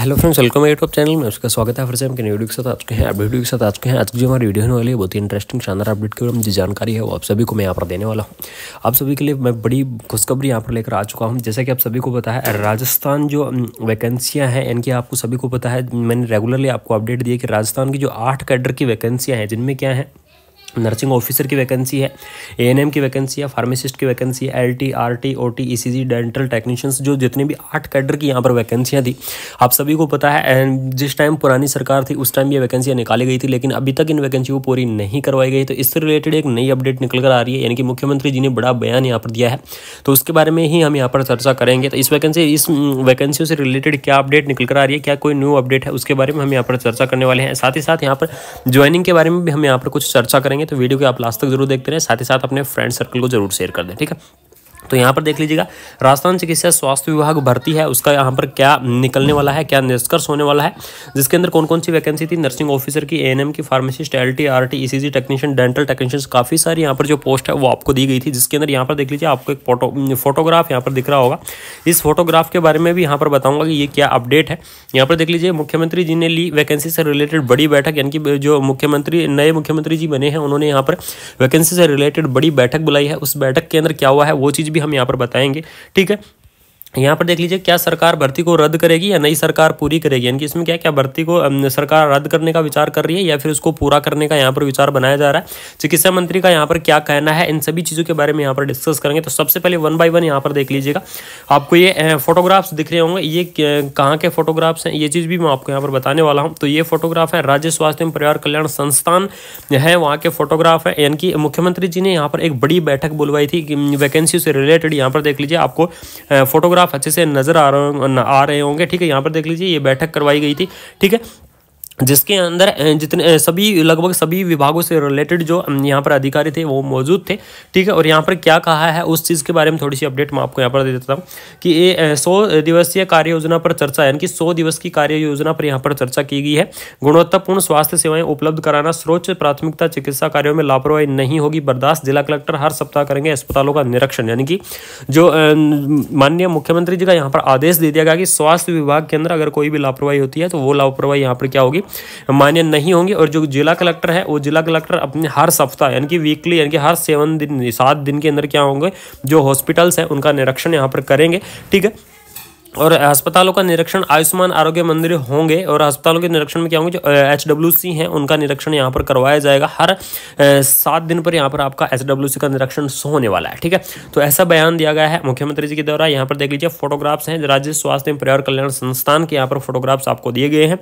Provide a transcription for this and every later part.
hello friends welcome YouTube channel में उसका स्वागत है फिर से हम के वीडियो के साथ आज के हैं अपडेट के साथ आज के हैं आज की जो हमारी वीडियो होने वाली है बहुत ही इंटरेस्टिंग शानदार अपडेट के बारे जो जानकारी है वो आप सभी को मैं यहाँ पर देने वाला हूँ आप सभी के लिए मैं बड़ी खुशखबरी यहाँ पर लेकर आ चुका हूँ जैसा कि आप सभी को पता है राजस्थान जो वैकेंसियाँ हैं इनकी आपको सभी को पता है मैंने रेगुलरली आपको अपडेट दिया कि राजस्थान की जो आठ कैडर की वैकेंसियाँ हैं जिनमें क्या है नर्सिंग ऑफिसर की वैकेंसी है एएनएम की वैकेंसी है फार्मासिस्ट की वैकेंसी है T E C G dental technicians जो जितने भी आठ कैडर की यहाँ पर वैकेंसियाँ थी आप सभी को पता है जिस टाइम पुरानी सरकार थी उस टाइम ये वैकेंसियाँ निकाली गई थी लेकिन अभी तक इन वैकेंसी को पूरी नहीं करवाई गई तो इससे रिलेटेड एक नई अपडेट निकल कर आ रही है यानी कि मुख्यमंत्री जी ने बड़ा बयान यहाँ पर दिया है तो उसके बारे में ही हम यहाँ पर चर्चा करेंगे तो इस वैकेंसी इस वैकेंसियों से रिलेटेड क्या अपडेट निकल कर आ रही है क्या कोई न्यू अपडेट है उसके बारे में हम यहाँ पर चर्चा करने वाले हैं साथ ही साथ यहाँ पर ज्वाइनिंग के बारे में भी हम यहाँ पर कुछ चर्चा करेंगे करेंगे तो वीडियो को आप लास्ट तक जरूर देखते रहे साथ ही साथ अपने फ्रेंड सर्कल को जरूर शेयर कर दें ठीक है तो यहाँ पर देख लीजिएगा राजस्थान चिकित्सा स्वास्थ्य विभाग भर्ती है उसका यहाँ पर क्या निकलने वाला है क्या निष्कर्ष होने वाला है जिसके अंदर कौन कौन सी वैकेंसी थी नर्सिंग ऑफिसर की एएनएम की pharmacist L T R technician dental technician काफ़ी सारी यहाँ पर जो पोस्ट है वो आपको दी गई थी जिसके अंदर यहाँ पर देख लीजिए आपको एक फोटो फोटोग्राफ यहाँ पर दिख रहा होगा इस फोटोग्राफ के बारे में भी यहाँ पर बताऊँगा कि ये क्या अपडेट है यहाँ पर देख लीजिए मुख्यमंत्री जी ने ली वैकेंसी से रिलेटेड बड़ी बैठक यानी कि जो मुख्यमंत्री नए मुख्यमंत्री जी बने हैं उन्होंने यहाँ पर वैकेंसी से रिलेटेड बड़ी बैठक बुलाई है उस बैठक के अंदर क्या हुआ है वो चीज़ भी हम यहाँ पर बताएंगे ठीक है यहाँ पर देख लीजिए क्या सरकार भर्ती को रद्द करेगी या नई सरकार पूरी करेगी यानी कि इसमें क्या क्या भर्ती को सरकार रद्द करने का विचार कर रही है या फिर उसको पूरा करने का यहाँ पर विचार बनाया जा रहा है चिकित्सा मंत्री का यहाँ पर क्या कहना है इन सभी चीज़ों के बारे में यहाँ पर डिस्कस करेंगे तो सबसे पहले वन बाई वन यहाँ पर देख लीजिएगा आपको ये फोटोग्राफ्स दिख रहे होंगे ये कहाँ के फोटोग्राफ्स हैं ये चीज़ भी मैं आपको यहाँ पर बताने वाला हूँ तो ये फोटोग्राफ है राज्य स्वास्थ्य एवं परिवार कल्याण संस्थान है वहाँ के फोटोग्राफ है यानी कि मुख्यमंत्री जी ने यहाँ पर एक बड़ी बैठक बुलवाई थी वैकेंसी से रिलेटेड यहाँ पर देख लीजिए आपको फोटोग्राफ आप अच्छे से नजर आ रहे आ रहे होंगे ठीक है यहाँ पर देख लीजिए ये बैठक करवाई गई थी ठीक है जिसके अंदर जितने सभी लगभग सभी विभागों से रिलेटेड जो यहाँ पर अधिकारी थे वो मौजूद थे ठीक है और यहाँ पर क्या कहा है उस चीज़ के बारे में थोड़ी सी अपडेट मैं आपको यहाँ पर दे देता हूँ कि ये सौ दिवसीय कार्य योजना पर चर्चा यानी कि सौ दिवस की कार्य योजना पर यहाँ पर चर्चा की गई है गुणवत्तापूर्ण स्वास्थ्य सेवाएं उपलब्ध कराना सर्वोच्च प्राथमिकता चिकित्सा कार्यों में लापरवाही नहीं होगी बर्दाश्त जिला कलेक्टर हर सप्ताह करेंगे अस्पतालों का निरीक्षण यानी कि जो माननीय मुख्यमंत्री जी का यहाँ पर आदेश दे दिया गया कि स्वास्थ्य विभाग के अंदर अगर कोई भी लापरवाही होती है तो वो लापरवाही यहाँ पर क्या होगी मान्य नहीं होंगे और जो जिला कलेक्टर है वो जिला कलेक्टर अपने हर सप्ताह यानी कि वीकली यानी कि हर सेवन दिन सात दिन के अंदर क्या होंगे जो हॉस्पिटल्स हैं उनका निरीक्षण यहाँ पर करेंगे ठीक है और अस्पतालों का निरीक्षण आयुष्मान आरोग्य मंदिर होंगे और अस्पतालों के निरीक्षण में क्या होंगे जो एच डब्ल्यू सी हैं उनका निरीक्षण यहाँ पर करवाया जाएगा हर सात दिन पर यहाँ पर आपका एच डब्ल्यू सी का निरीक्षण होने वाला है ठीक है तो ऐसा बयान दिया गया है मुख्यमंत्री जी के द्वारा यहाँ पर देख लीजिए फोटोग्राफ्स हैं राज्य स्वास्थ्य एवं परिवार कल्याण संस्थान के यहाँ पर फोटोग्राफ्स आपको दिए गए हैं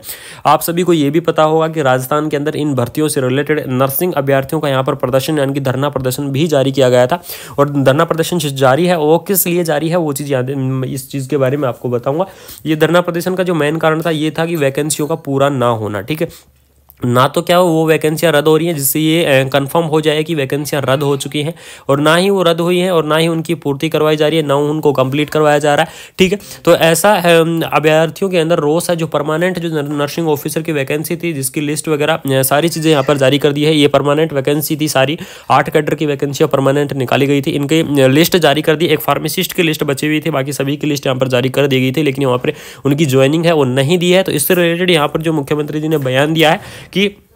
आप सभी को ये भी पता होगा कि राजस्थान के अंदर इन भर्तियों से रिलेटेड नर्सिंग अभ्यर्थियों का यहाँ पर प्रदर्शन यानी कि धरना प्रदर्शन भी जारी किया गया था और धरना प्रदर्शन जारी है वो किस लिए जारी है वो चीज़ इस चीज़ के बारे में आप आपको बताऊंगा ये धरना प्रदर्शन का जो मेन कारण था ये था कि वैकेंसियों का पूरा ना होना ठीक है ना तो क्या वो वैकेंसियाँ रद्द हो रही हैं जिससे ये कंफर्म हो जाए कि वैकेंसियाँ रद्द हो चुकी हैं और ना ही वो रद्द हुई हैं और ना ही उनकी पूर्ति करवाई जा रही है ना उनको कंप्लीट करवाया जा रहा है ठीक है तो ऐसा अभ्यर्थियों के अंदर रोस है जो परमानेंट जो नर्सिंग ऑफिसर की वैकेंसी थी जिसकी लिस्ट वगैरह सारी चीज़ें यहाँ पर जारी कर दी है ये परमानेंट वैकेंसी थी सारी आठ कैडर की वैकेंसियाँ परमानेंट निकाली गई थी इनकी लिस्ट जारी कर दी एक फार्मासिस्ट की लिस्ट बची हुई थी बाकी सभी की लिस्ट यहाँ पर जारी कर दी गई थी लेकिन वहाँ पर उनकी ज्वाइनिंग है वो नहीं दी है तो इससे रिलेटेड यहाँ पर जो मुख्यमंत्री जी ने बयान दिया है que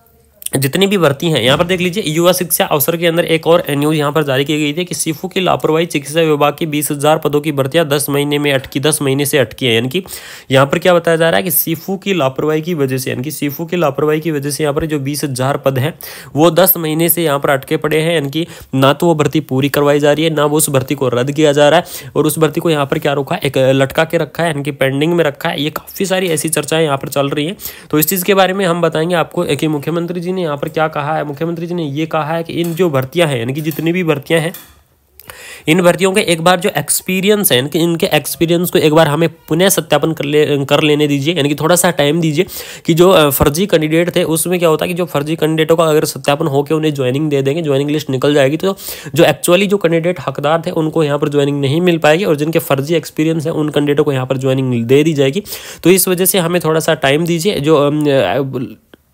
जितनी भी भर्ती हैं यहाँ पर देख लीजिए युवा शिक्षा अवसर के अंदर एक और न्यूज यहाँ पर जारी की गई थी कि सिफू की लापरवाही चिकित्सा विभाग की बीस हजार पदों की भर्तियां दस महीने में अटकी दस महीने से अटकी है यानी कि यहाँ पर क्या बताया जा रहा है कि सिफू की लापरवाही की वजह से यानी कि सिफू की लापरवाही की वजह से यहाँ पर जो बीस हजार पद हैं वो दस महीने से यहाँ पर अटके पड़े हैं यानी कि ना तो वो भर्ती पूरी करवाई जा रही है ना वो उस भर्ती को रद्द किया जा रहा है और उस भर्ती को यहाँ पर क्या रखा है एक लटका के रखा है यानी कि पेंडिंग में रखा है ये काफ़ी सारी ऐसी चर्चाएं यहाँ पर चल रही हैं तो इस चीज़ के बारे में हम बताएंगे आपको एक मुख्यमंत्री जी ने ने यहाँ पर क्या कहा है मुख्यमंत्री जी ने ये कहा है कि इन जो भर्तियाँ हैं यानी कि जितनी भी भर्तियाँ हैं इन भर्तियों के एक बार जो एक्सपीरियंस है इनके इनके एक्सपीरियंस को एक बार हमें पुनः सत्यापन कर ले कर लेने दीजिए यानी कि थोड़ा सा टाइम दीजिए कि जो फर्जी कैंडिडेट थे उसमें क्या होता है कि जो फर्जी कैंडिडेटों का अगर सत्यापन होकर उन्हें ज्वाइनिंग दे देंगे ज्वाइनिंग लिस्ट निकल जाएगी तो जो एक्चुअली जो कैंडिडेट हकदार थे उनको यहाँ पर ज्वाइनिंग नहीं मिल पाएगी और जिनके फर्जी एक्सपीरियंस है उन कैंडिडेटों को यहाँ पर ज्वाइनिंग दे दी जाएगी तो इस वजह से हमें थोड़ा सा टाइम दीजिए जो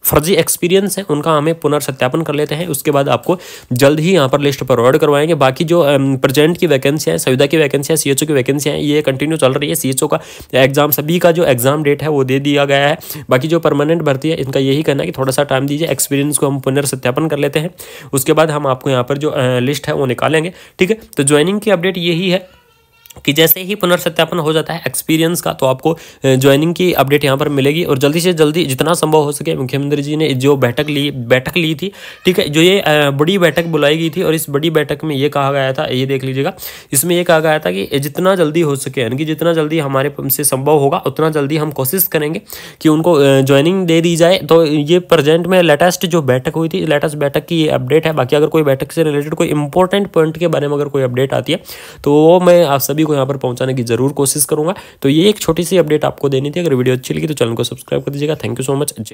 फर्जी एक्सपीरियंस है उनका हमें पुनर्सत्यापन कर लेते हैं उसके बाद आपको जल्द ही यहाँ पर लिस्ट प्रोवाइड करवाएंगे बाकी जो प्रेजेंट की वैकेंसी हैं सविधा की वैकेंसी सी एच की वैकेंसी हैं ये कंटिन्यू चल रही है सी एच का एग्जाम सभी का जो एग्जाम डेट है वो दे दिया गया है बाकी जो परमानेंट भर्ती है इनका यही कहना है कि थोड़ा सा टाइम दीजिए एक्सपीरियंस को हम पुनर्सत्यापन कर लेते हैं उसके बाद हम आपको यहाँ पर जो लिस्ट है वो निकालेंगे ठीक है तो ज्वाइनिंग की अपडेट यही है कि जैसे ही पुनर्सत्यापन हो जाता है एक्सपीरियंस का तो आपको ज्वाइनिंग की अपडेट यहाँ पर मिलेगी और जल्दी से जल्दी जितना संभव हो सके मुख्यमंत्री जी ने जो बैठक ली बैठक ली थी ठीक है जो ये बड़ी बैठक बुलाई गई थी और इस बड़ी बैठक में ये कहा गया था ये देख लीजिएगा इसमें ये कहा गया था कि जितना जल्दी हो सके यानी कि जितना जल्दी हमारे से संभव होगा उतना जल्दी हम कोशिश करेंगे कि उनको ज्वाइनिंग दे दी जाए तो ये प्रेजेंट में लेटेस्ट जो बैठक हुई थी लेटेस्ट बैठक की ये अपडेट है बाकी अगर कोई बैठक से रिलेटेड कोई इंपॉर्टेंट पॉइंट के बारे में अगर कोई अपडेट आती है तो वो मैं आप सभी को यहाँ पर पहुँचाने की जरूर कोशिश करूँगा तो ये एक छोटी सी अपडेट आपको देनी थी अगर वीडियो अच्छी लगी तो चैनल को सब्सक्राइब कर दीजिएगा थैंक यू सो मच